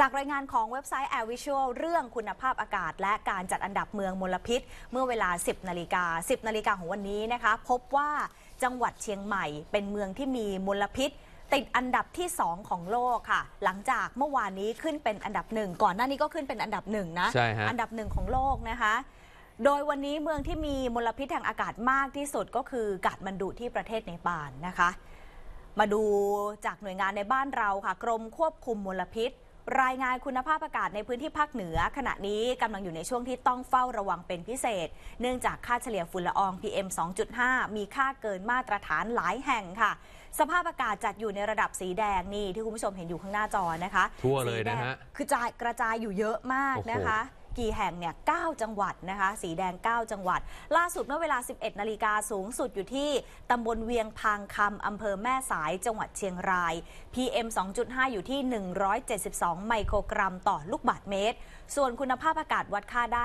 จากรายงานของเว็บไซต์ Air Visual เรื่องคุณภาพอากาศและการจัดอันดับเมืองมลพิษ เมื่อเวลา 10นาฬิกา10นาฬิกาของวันนี้นะคะพบว่าจังหวัดเชียงใหม่ เป็นเมืองที่มีมลพิษ ติดอันดับที่ 2 ของโลกค่ะ หลังจากเมื่อวานนี้ขึ้นเป็นอันดับหนึ่งก่อนหน้านี้ก็ขึ้นเป็นอันดับหนึ่งนะใช่ฮะอันดับหนึ่งของโลกนะคะโดยวันนี้เมืองที่มีมลพิษทางอากาศมากที่สุดก็คือกาดมันดุที่ประเทศเนปาลนนะคะมาดูจากหน่วยงานในบ้านเราค่ะ กรมควบคุมมลพิษรายงานคุณภาพอากาศในพื้นที่ภาคเหนือขณะนี้กำลังอยู่ในช่วงที่ต้องเฝ้าระวังเป็นพิเศษ เนื่องจากค่าเฉลี่ยฝุ่นละออง PM 2.5 มีค่าเกินมาตรฐานหลายแห่งค่ะ สภาพอากาศจัดอยู่ในระดับสีแดงนี่ที่คุณผู้ชมเห็นอยู่ข้างหน้าจอนะคะ ทั่วเลยนะฮะคือจายกระจายอยู่เยอะมากนะคะกี่แห่งเนี่ย 9 จังหวัดนะคะ สีแดง 9 จังหวัด ล่าสุดเมื่อเวลา 11 นาฬิกาสูงสุดอยู่ที่ตำบลเวียงพางคำ อำเภอแม่สาย จังหวัดเชียงราย PM 2.5 อยู่ที่ 172 ไมโครกรัมต่อลูกบาศก์เมตร ส่วนคุณภาพอากาศวัดค่าได้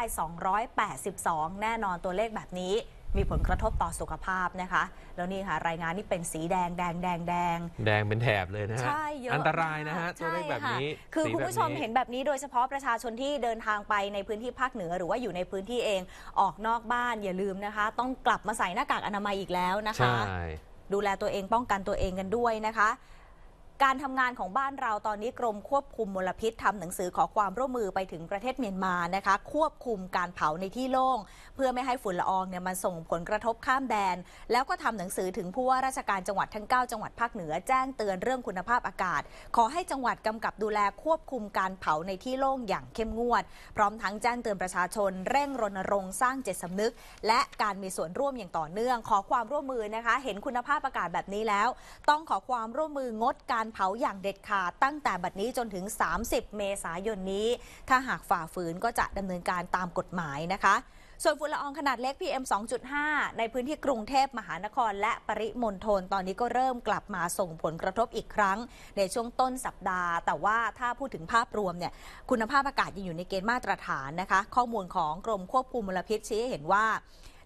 282 แน่นอนตัวเลขแบบนี้มีผลกระทบต่อสุขภาพนะคะ แล้วนี่ค่ะรายงานนี่เป็นสีแดง แดง แดง แดง แดง เป็นแถบเลยนะฮะใช่เยอะอันตรายนะฮะใช่เลขแบบนี้ คือคุณผู้ชมเห็นแบบนี้โดยเฉพาะประชาชนที่เดินทางไปในพื้นที่ภาคเหนือ หรือว่าอยู่ในพื้นที่เอง ออกนอกบ้านอย่าลืมนะคะ ต้องกลับมาใส่หน้ากากอนามัยอีกแล้วนะคะ ดูแลตัวเองป้องกันตัวเองกันด้วยนะคะการทำงานของบ้านเราตอนนี้กรมควบคุมมลพิษทำหนังสือขอความร่วมมือไปถึงประเทศเมียนมานะคะควบคุมการเผาในที่โล่งเพื่อไม่ให้ฝุ่นละอองเนี่ยมันส่งผลกระทบข้ามแดนแล้วก็ทำหนังสือถึงผู้ว่าราชการจังหวัดทั้ง9จังหวัดภาคเหนือแจ้งเตือนเรื่องคุณภาพอากาศ ขอให้จังหวัดกำกับดูแลควบคุมการเผาในที่โล่งอย่างเข้มงวด พร้อมทั้งแจ้งเตือนประชาชนเร่งรณรงค์สร้างเจตสำนึก และการมีส่วนร่วมอย่างต่อเนื่อง ขอความร่วมมือนะคะเห็นคุณภาพอากาศแบบนี้แล้ว ต้องขอความร่วมมืองดการเผาอย่างเด็ดขาดตั้งแต่บัดนี้จนถึง 30 เมษายนนี้ ถ้าหากฝ่าฝืนก็จะดำเนินการตามกฎหมายนะคะ ส่วนฝุ่นละอองขนาดเล็ก PM 2.5 ในพื้นที่กรุงเทพมหานคร และปริมณฑลตอนนี้ก็เริ่มกลับมาส่งผลกระทบอีกครั้ง ในช่วงต้นสัปดาห์ แต่ว่าถ้าพูดถึงภาพรวมเนี่ยคุณภาพอากาศยังอยู่ในเกณฑ์มาตรฐานนะคะ ข้อมูลของกรมควบคุมมลพิษชี้ให้เห็นว่า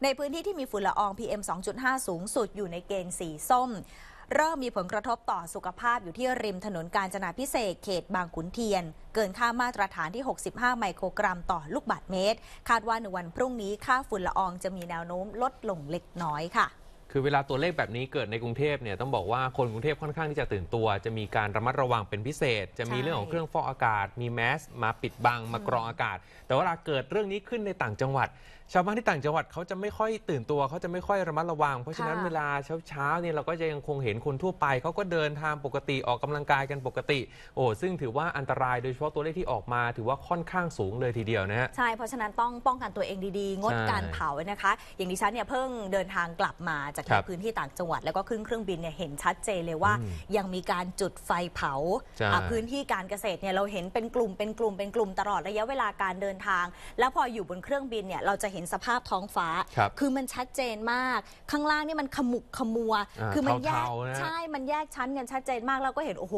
ในพื้นที่ที่มีฝุ่นละออง PM 2.5 สูงสุดอยู่ในเกณฑ์สีส้มเริ่มมีผลกระทบต่อสุขภาพอยู่ที่ริมถนนกาญจนาพิเศษเขตบางขุนเทียน เกินค่ามาตรฐานที่ 65 ไมโครกรัมต่อลูกบาศก์เมตร คาดว่าในวันพรุ่งนี้ค่าฝุ่นละอองจะมีแนวโน้มลดลงเล็กน้อยค่ะคือเวลาตัวเลขแบบนี้เกิดในกรุงเทพเนี่ยต้องบอกว่าคนกรุงเทพค่อนข้างที่จะตื่นตัว จะมีการระมัดระวังเป็นพิเศษ จะมีเรื่องของเครื่องฟอกอากาศ มีแมสมาปิดบังมากรองอากาศ แต่เวลาเกิดเรื่องนี้ขึ้นในต่างจังหวัด ชาวบ้านที่ต่างจังหวัดเขาจะไม่ค่อยตื่นตัวเขาจะไม่ค่อยระมัดระวังเพราะฉะนั้นเวลาเช้าๆเนี่ยเราก็จะยังคงเห็นคนทั่วไปเขาก็เดินทางปกติออกกำลังกายกันปกติโอ้ซึ่งถือว่าอันตรายโดยเฉพาะตัวเลขที่ออกมา ถือว่าค่อนข้างสูงเลยทีเดียวนะฮะใช่เพราะฉะนั้นต้องป้องกันตัวเองดีๆ งดการเผานะคะอย่างดิฉันเนี่ยเพิ่งเดินทางกลับมาจากในพื้นที่ต่างจังหวัดแล้วก็ขึ้นเครื่องบินเนี่ยเห็นชัดเจนเลยว่ายังมีการจุดไฟเผาพื้นที่การเกษตรเนี่ยเราเห็นเป็นกลุ่มเป็นกลุ่มเป็นกลุ่มตลอดระยะเวลาการเดินทาง แล้วพออยู่บนเครื่องบินเนี่ยเราจะเห็นสภาพท้องฟ้า คือมันชัดเจนมาก ข้างล่างนี่มันขมุกขมัวคือมันแยกใช่ มันแยกชั้นกันชัดเจนมากเราก็เห็นโอ้โห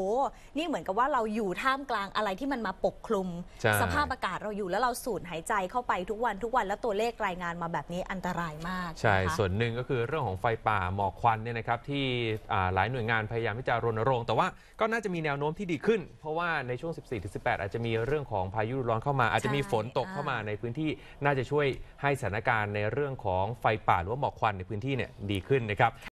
นี่เหมือนกับว่าเราอยู่ท่ามกลางอะไรที่มันมาปกคลุม สภาพอากาศเราอยู่แล้วเราสูดหายใจเข้าไปทุกวันทุกวันแล้วตัวเลขรายงานมาแบบนี้อันตรายมากใช่ส่วนหนึ่งก็คือเรื่องของไฟป่าหมอกควันเนี่ยนะครับที่หลายหน่วยงานพยายามที่จะรณรงค์แต่ว่าก็น่าจะมีแนวโน้มที่ดีขึ้น เพราะว่าในช่วง 14-18 อาจจะมีเรื่องของพายุร้อนเข้ามา อาจจะมีฝนตกเข้ามาในพื้นที่ น่าจะช่วยให้สถานการณ์ในเรื่องของไฟป่าหรือว่าหมอกควันในพื้นที่เนี่ยดีขึ้นนะครับ